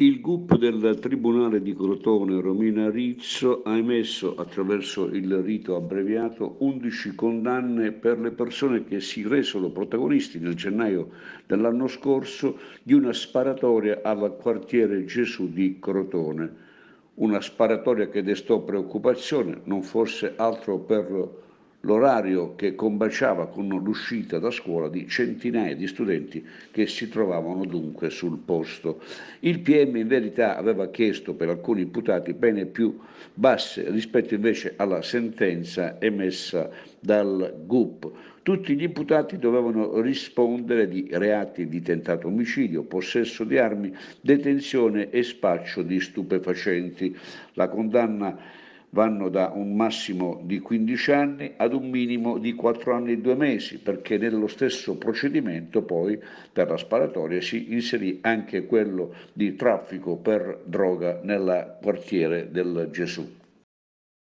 Il GUP del Tribunale di Crotone Romina Rizzo ha emesso attraverso il rito abbreviato 11 condanne per le persone che si resero protagonisti nel gennaio dell'anno scorso di una sparatoria al quartiere Gesù di Crotone. Una sparatoria che destò preoccupazione non fosse altro per l'orario che combaciava con l'uscita da scuola di centinaia di studenti che si trovavano dunque sul posto. Il PM in verità aveva chiesto per alcuni imputati pene più basse rispetto invece alla sentenza emessa dal GUP. Tutti gli imputati dovevano rispondere di reati di tentato omicidio, possesso di armi, detenzione e spaccio di stupefacenti. La condanna vanno da un massimo di 15 anni ad un minimo di 4 anni e 2 mesi, perché nello stesso procedimento poi per la sparatoria si inserì anche quello di traffico per droga nel quartiere del Gesù.